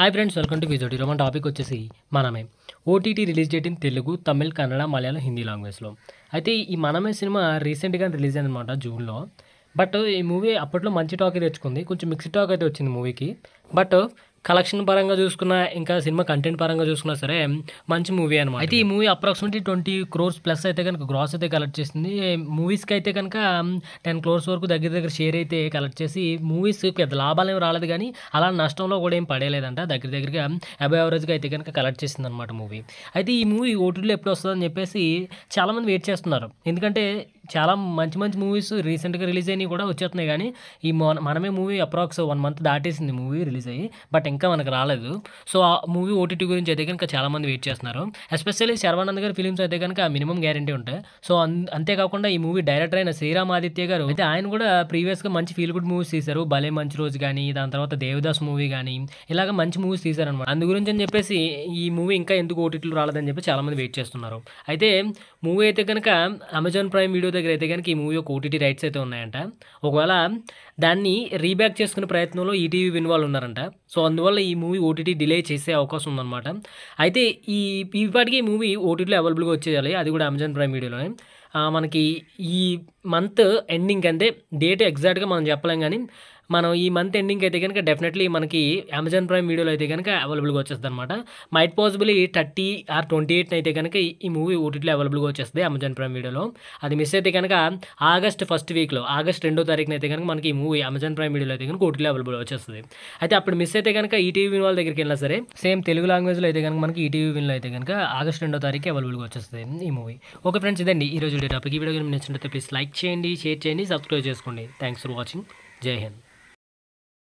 hi friends welcome to విజోటీ మన topic వచ్చేసి Manamey OTT release date in Telugu Tamil Kannada Malayalam Hindi లాంగ్వేజ్లో అయితే ఈ మనమే సినిమా రీసెంట్గా రిలీజ్ అయిందనమాట జూన్లో బట్ ఈ మూవీ అప్పట్లో మంచి టాక్ అయితే తెచ్చుకుంది కొంచెం మిక్స్డ్ టాక్ అయితే వచ్చింది మూవీకి బట్ కలెక్షన్ పరంగా చూసుకున్నా ఇంకా సినిమా కంటెంట్ పరంగా చూసుకున్నా సరే మంచి మూవీ అనమాట అయితే ఈ movie approximately twenty crores plus అయితే కనుక గ్రాస్ అయితే కలెక్ట్ చేసింది మూవీస్కి అయితే కనుక టెన్ క్రోర్స్ వరకు దగ్గర దగ్గర షేర్ అయితే కలెక్ట్ చేసి మూవీస్ పెద్ద లాభాలు ఏమి రాలేదు కానీ అలా నష్టంలో కూడా ఏం పడేలేదంట దగ్గర దగ్గరగా అబౌ యావరేజ్గా అయితే కనుక కలెక్ట్ చేసింది అనమాట మూవీ అయితే ఈ మూవీ ఓటీలో ఎప్పుడు వస్తుందని చెప్పేసి చాలామంది వెయిట్ చేస్తున్నారు ఎందుకంటే చాలా మంచి మంచి మూవీస్ రీసెంట్గా రిలీజ్ అయినవి కూడా వచ్చేస్తున్నాయి కానీ ఈ Manamey movie approx one month దాటేసింది మూవీ రిలీజ్ రిలీజ్ అయ్యి బట్ ఇంకా మనకు రాలేదు సో ఆ మూవీ ఓటీటీ గురించి అయితే కనుక చాలామంది వెయిట్ చేస్తున్నారు ఎస్పెషల్లీ శర్వానంద్ గారి ఫిలిమ్స్ అయితే కనుక మినిమం గ్యారంటీ ఉంటాయి సో అంతేకాకుండా ఈ మూవీ డైరెక్టర్ అయిన శ్రీరామ్ ఆదిత్య గారు అయితే ఆయన కూడా ప్రీవియస్గా మంచి ఫీల్ గుడ్ మూవీస్ తీశారు భలే మంచి రోజు కానీ దాని తర్వాత దేవదాస్ మూవీ కానీ ఇలాగ మంచి మూవీస్ తీశారనమాట అందు గురించి అని చెప్పేసి ఈ మూవీ ఇంకా ఎందుకు ఓటీటీలు రాలేదని చెప్పి చాలామంది వెయిట్ చేస్తున్నారు అయితే మూవీ అయితే కనుక అమెజాన్ ప్రైమ్ వీడియో దగ్గర అయితే కనుక ఈ మూవీ ఒక ఓటీటీ రైట్స్ అయితే ఉన్నాయంట ఒకవేళ దాన్ని రీబ్యాక్ చేసుకునే ప్రయత్నంలో ఈటీవీ e విన్ వాళ్ళు ఉన్నారు చేశారంట సో అందువల్ల ఈ మూవీ ఓటీటీ డిలే చేసే అవకాశం ఉందన్నమాట అయితే ఈ ఇప్పటికీ ఈ మూవీ ఓటీటీలో అవైలబుల్గా వచ్చేయాలి అది కూడా అమెజాన్ ప్రైమ్ వీడియోలోనే మనకి ఈ మంత్ ఎండింగ్ అంటే డేట్ ఎగ్జాక్ట్గా మనం చెప్పలేం కానీ మనం ఈ మంత్ ఎండింగ్ అయితే కనుక డెఫినెట్లీ మనకి అమెజాన్ ప్రైమ్ వీడియోలో అయితే కనుక అవైలబుల్గా వచ్చేస్తుంది అనమాట might possible thirty or twenty eight అయితే కనుక ఈ మూవీ ఓటీటీలో అవైలబుల్గా వచ్చేస్తుంది అమెజాన్ ప్రైమ్ వీడియోలో అది మిస్ అయితే కనుక ఆగస్ట్ ఫస్ట్ వీక్లో ఆగస్ట్ రెండో తారీఖున అయితే కనుక మనకి ఈ మూవీ అమెజాన్ ప్రైమ్ వీడియోలో అయితే కనుక ఓటీటీలో అవైలబుల్ వచ్చేస్తుంది అయితే అప్పుడు మిస్ అయితే కనుక ఈటీవీ e వాళ్ళ దగ్గరికి వెళ్ళినా సరే సేమ్ తెలుగు లాంగ్వేజ్లో అయితే కనుక మనకి ఈటీవీ e విన్లో అయితే కనుక ఆగస్ట్ రెండో తారీఖు అవైలబుల్గా వచ్చేస్తుంది ఈ మూవీ ఓకే ఫ్రెండ్స్ ఇదండి ఈరోజు టాపిక్ ఈ వీడియో నచ్చినట్టు ప్లీజ్ లైక్ చేయండి షేర్ చేయండి సబ్స్క్రైబ్ చేసుకోండి thanks for watching Jai Hind